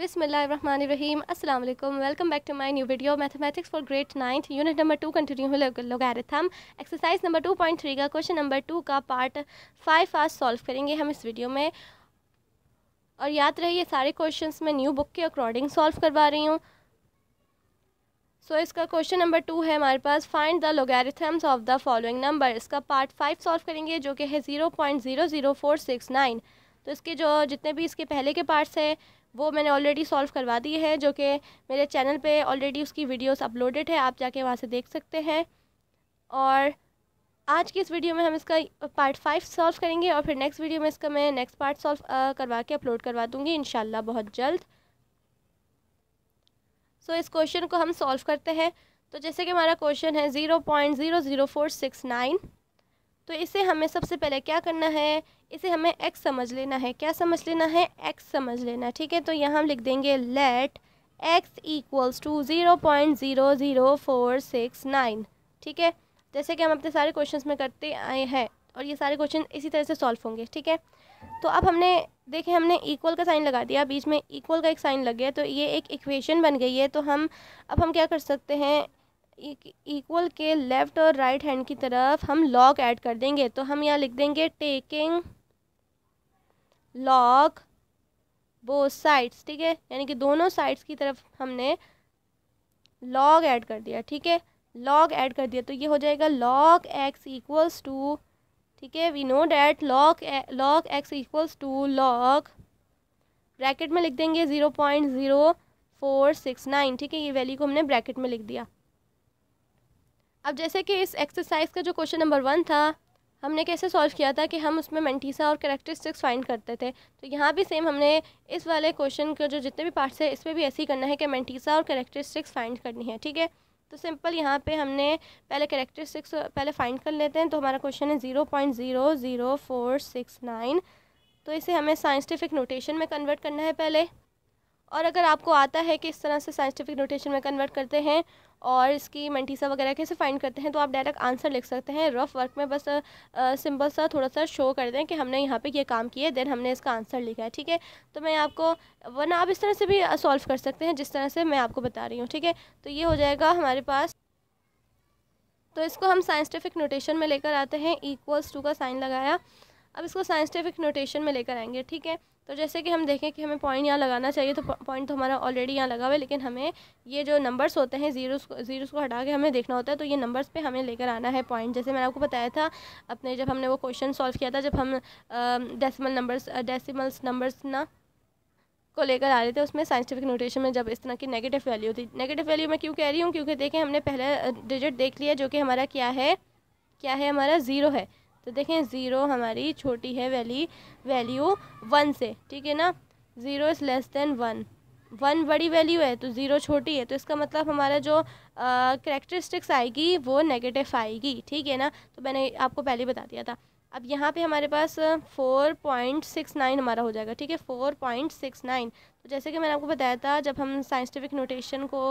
बिसमीम अल्लाम welcome back to my new video mathematics for grade ninth unit number two continue है logarithm exercise number two point three का question number two का part five fast solve करेंगे हम इस video में और याद रहे ये सारे क्वेश्चंस मैं न्यू बुक के अकॉर्डिंग सॉल्व करवा रही हूँ सो so, इसका क्वेश्चन नंबर टू है हमारे पास find the logarithms of the following number इसका पार्ट फाइव सॉल्व करेंगे जो कि है zero point zero zero four six nine तो इसके जो जितने भी इसके पहले के पार्ट्स हैं वो मैंने ऑलरेडी सॉल्व करवा दी है जो कि मेरे चैनल पे ऑलरेडी उसकी वीडियोस अपलोडेड है आप जाके वहाँ से देख सकते हैं और आज की इस वीडियो में हम इसका पार्ट फाइव सॉल्व करेंगे और फिर नेक्स्ट वीडियो में इसका मैं नेक्स्ट पार्ट सॉल्व करवा के अपलोड करवा दूँगी इन बहुत जल्द सो इस क्वेश्चन को हम सॉल्व करते हैं तो जैसे कि हमारा क्वेश्चन है zero point zero zero four six nine तो इसे हमें सबसे पहले क्या करना है इसे हमें एक्स समझ लेना है क्या समझ लेना है एक्स समझ लेना ठीक है तो यहाँ हम लिख देंगे let x equals to zero point zero zero four six nine ठीक है जैसे कि हम अपने सारे क्वेश्चंस में करते आए हैं और ये सारे क्वेश्चन इसी तरह से सॉल्व होंगे ठीक है तो अब हमने देखें हमने इक्वल का साइन लगा दिया बीच में इक्वल का एक साइन लग गया तो ये एक इक्वेशन बन गई है तो हम अब हम क्या कर सकते हैं इक्वल के लेफ़्ट और राइट हैंड की तरफ हम लॉक ऐड कर देंगे तो हम यहाँ लिख देंगे टेकिंग लॉक बो साइड्स ठीक है यानी कि दोनों साइड्स की तरफ हमने लॉग ऐड कर दिया ठीक है लॉग ऐड कर दिया तो ये हो जाएगा लॉग एक्स इक्वल्स टू ठीक है we know that log log x equals to log bracket में लिख देंगे zero point zero four six nine ठीक है ये वैल्यू को हमने ब्रैकेट में लिख दिया अब जैसे कि इस एक्सरसाइज का जो क्वेश्चन नंबर वन था हमने कैसे सॉल्व किया था कि हम उसमें मेंटीसा और करेक्टरिस्टिक्स फाइंड करते थे तो यहाँ भी सेम हमने इस वाले क्वेश्चन के जो जितने भी पार्ट्स है इसमें भी ऐसे ही करना है कि मेंटीसा और करेक्टरिस्टिक्स फाइंड करनी है ठीक है तो सिंपल यहाँ पे हमने पहले करेक्टरिस्टिक्स पहले फाइंड कर लेते हैं तो हमारा क्वेश्चन है zero point zero zero four six nine तो इसे हमें साइंटिफिक नोटेशन में कन्वर्ट करना है पहले और अगर आपको आता है कि इस तरह से साइंटिफिक नोटेशन में कन्वर्ट करते हैं और इसकी मेंटीसा वगैरह कैसे फाइंड करते हैं तो आप डायरेक्ट आंसर लिख सकते हैं रफ वर्क में बस सिंपल सा थोड़ा सा शो कर दें कि हमने यहाँ पे ये काम किया देन हमने इसका आंसर लिखा है ठीक है तो मैं आपको वरना आप इस तरह से भी सॉल्व कर सकते हैं जिस तरह से मैं आपको बता रही हूँ ठीक है तो ये हो जाएगा हमारे पास तो इसको हम साइंटिफिक नोटेशन में लेकर आते हैं इक्वल्स टू का साइन लगाया अब इसको साइंटिफिक नोटेशन में लेकर आएंगे ठीक है तो जैसे कि हम देखें कि हमें पॉइंट यहाँ लगाना चाहिए तो पॉइंट तो हमारा ऑलरेडी यहाँ लगा हुआ है लेकिन हमें ये जो नंबर्स होते हैं जीरोस को जीरोस को हटा के हमें देखना होता है तो ये नंबर्स पे हमें लेकर आना है पॉइंट जैसे मैंने आपको बताया था अपने जब हमने वो क्वेश्चन सॉल्व किया था जब हम डेसिमल नंबर्स डेसिमल्स नंबर्स ना को लेकर आ रहे थे उसमें साइंटिफिक नोटेशन में जब इस तरह की नेगेटिव वैल्यू थी नेगेटिव वैल्यू मैं क्यों कह रही हूँ क्योंकि देखें हमने पहला डिजिट देख लिया जो कि हमारा क्या है क्या है हमारा ज़ीरो है तो देखें ज़ीरो हमारी छोटी है वैली वैल्यू वन से ठीक है ना zero is less than one one बड़ी वैल्यू है तो ज़ीरो छोटी है तो इसका मतलब हमारा जो करेक्टरिस्टिक्स आएगी वो नेगेटिव आएगी ठीक है ना तो मैंने आपको पहले ही बता दिया था अब यहाँ पे हमारे पास फोर पॉइंट सिक्स नाइन हमारा हो जाएगा ठीक है फोर पॉइंट सिक्स नाइन तो जैसे कि मैंने आपको बताया था जब हम साइंटिफिक नोटेशन को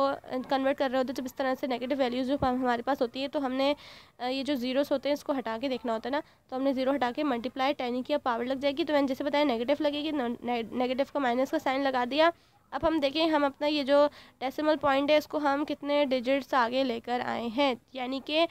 कन्वर्ट कर रहे होते हैं जब इस तरह से नेगेटिव वैल्यूज़ जो हमारे पास होती है तो हमने ये जो जीरोस होते हैं इसको हटा के देखना होता है ना तो हमने जीरो हटा के मल्टीप्लाई टेन की पावर लग जाएगी तो मैंने जैसे बताया नेगेटिव लगेगी नेगेटिव का माइनस का साइन लगा दिया अब हम देखें हम अपना ये जो डेसिमल पॉइंट है इसको हम कितने डिजिट्स आगे लेकर आए हैं यानी कि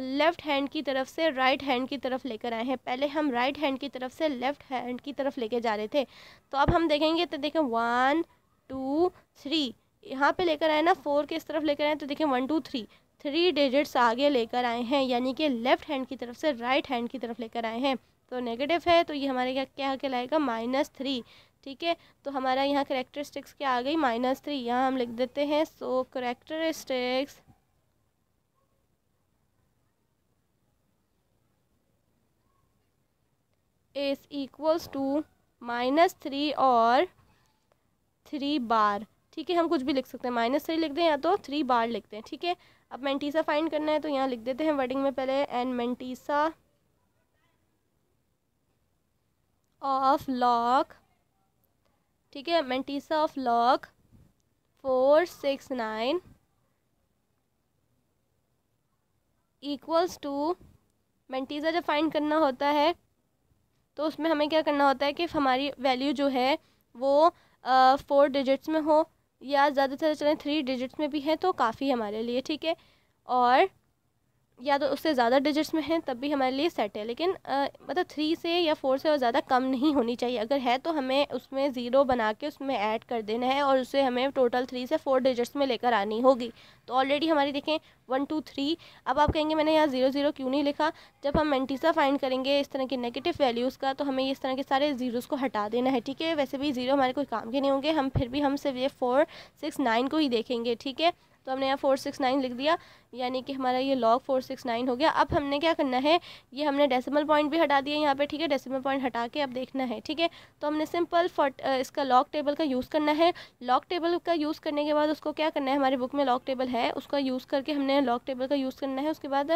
लेफ़्ट हैंड की तरफ से राइट right हैंड की तरफ लेकर आए हैं पहले हम राइट right हैंड की तरफ से लेफ़्ट हैंड की तरफ लेके जा रहे थे तो अब हम देखेंगे तो देखें वन टू थ्री यहाँ पे लेकर आए ना फोर के इस तरफ लेकर आए तो देखें one two three three digits आगे लेकर आए हैं यानी कि लेफ़्ट हैंड की तरफ से राइट right हैंड की तरफ लेकर आए हैं तो नेगेटिव है तो ये हमारे क्या क्या कहलाएगा माइनस थ्री ठीक है तो हमारा यहाँ करेक्टरिस्टिक्स क्या आ गई माइनस थ्री यहाँ हम लिख देते हैं so characteristics is equals to minus three और थ्री बार ठीक है हम कुछ भी लिख सकते हैं माइनस थ्री लिख दें या तो थ्री बार लिखते हैं ठीक है अब मेंटीसा फाइंड करना है तो यहाँ लिख देते हैं वर्डिंग में पहले एंड मेंटीसा ऑफ लॉक ठीक है mantissa of log four six nine equals to mantissa जब फाइंड करना होता है तो उसमें हमें क्या करना होता है कि हमारी वैल्यू जो है वो फोर uh, डिजिट्स में हो या ज़्यादा से ज़्यादा चलें थ्री डिजिट्स में भी है तो काफ़ी हमारे लिए ठीक है और या तो उससे ज़्यादा डिजिट्स में हैं तब भी हमारे लिए सेट है लेकिन आ, मतलब थ्री से या फोर से और ज़्यादा कम नहीं होनी चाहिए अगर है तो हमें उसमें ज़ीरो बना के उसमें ऐड कर देना है और उसे हमें टोटल थ्री से फोर डिजिट्स में लेकर आनी होगी तो ऑलरेडी हमारी देखें वन टू थ्री अब आप कहेंगे मैंने यहाँ ज़ीरो ज़ीरो क्यों नहीं लिखा जब हम मेंटिसा फाइंड करेंगे इस तरह के नेगेटिव वैल्यूज़ का तो हमें इस तरह के सारे ज़ीरोज़ को हटा देना है ठीक है वैसे भी ज़ीरो हमारे कोई काम के नहीं होंगे हम फिर भी हम सिर्फ ये फोर सिक्स नाइन को ही देखेंगे ठीक है तो हमने यहाँ फोर सिक्स नाइन लिख दिया यानी कि हमारा ये लॉग फोर सिक्स नाइन हो गया अब हमने क्या करना है ये हमने डेसिमल पॉइंट भी हटा दिया यहाँ पे ठीक है डेसिमल पॉइंट हटा के अब देखना है ठीक है तो हमने सिंपल फॉट इसका लॉग टेबल का यूज़ करना है लॉग टेबल का यूज़ करने के बाद उसको क्या करना है हमारे बुक में लॉक टेबल है उसका यूज़ करके हमने लॉक टेबल का यूज़ करना है उसके बाद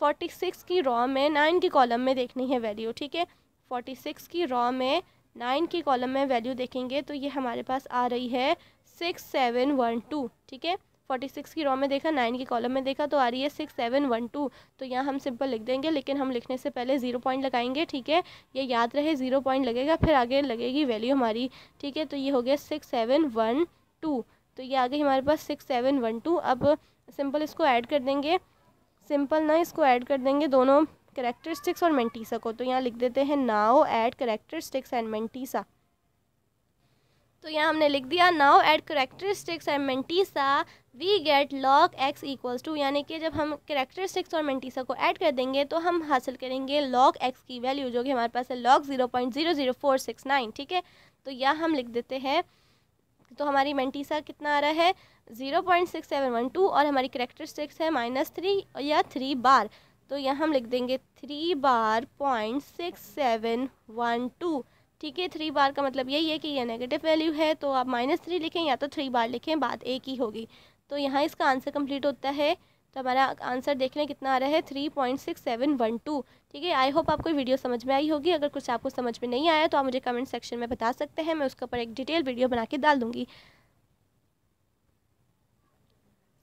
फोर्टी सिक्स की रॉ में नाइन की कॉलम में देखनी है वैल्यू ठीक है फोर्टी सिक्स की रॉ में नाइन की कॉलम में वैल्यू देखेंगे तो ये हमारे पास आ रही है सिक्स सेवन वन टू ठीक है फोर्टी सिक्स की रॉ में देखा नाइन की कॉलम में देखा तो आ रही है सिक्स सेवन वन टू तो यहाँ हम सिंपल लिख देंगे लेकिन हम लिखने से पहले ज़ीरो पॉइंट लगाएंगे ठीक है ये याद रहे ज़ीरो पॉइंट लगेगा फिर आगे लगेगी वैल्यू हमारी ठीक है तो ये हो गया सिक्स सेवन वन टू तो ये आ गई हमारे पास सिक्स सेवन वन टू अब सिंपल इसको ऐड कर देंगे सिंपल ना इसको ऐड कर देंगे दोनों करेक्टरिस्टिक्स और मेंटीसा को तो यहाँ लिख देते हैं नाओ ऐड करेक्टरिस्टिक्स एंड मेंटीसा तो यहाँ हमने लिख दिया now at characteristics and mantissa we get log x equals to यानी कि जब हम करेक्टरिस्टिक्स और मेंटीसा को ऐड कर देंगे तो हम हासिल करेंगे लॉग एक्स की वैल्यू जो कि हमारे पास है log zero point zero zero four six nine ठीक है तो यह हम लिख देते हैं तो हमारी मेंटीसा कितना आ रहा है zero point six seven one two और हमारी करेक्टरिस्टिक्स है माइनस थ्री या थ्री बार तो यहाँ हम लिख देंगे three bar point six seven one two ठीक है थ्री बार का मतलब यही है कि ये नेगेटिव वैल्यू है तो आप माइनस थ्री लिखें या तो थ्री बार लिखें बात एक ही होगी तो यहाँ इसका आंसर कंप्लीट होता है तो हमारा आंसर देख लें कितना आ रहा है three point six seven one two ठीक है आई होप आपको वीडियो समझ में आई होगी अगर कुछ आपको समझ में नहीं आया तो आप मुझे कमेंट सेक्शन में बता सकते हैं मैं उसके ऊपर एक डिटेल वीडियो बना के डाल दूँगी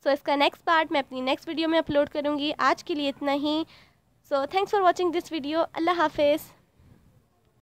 सो so, इसका नेक्स्ट पार्ट मैं अपनी नेक्स्ट वीडियो में अपलोड करूँगी आज के लिए इतना ही so thanks for watching this video अल्लाह हाफिज़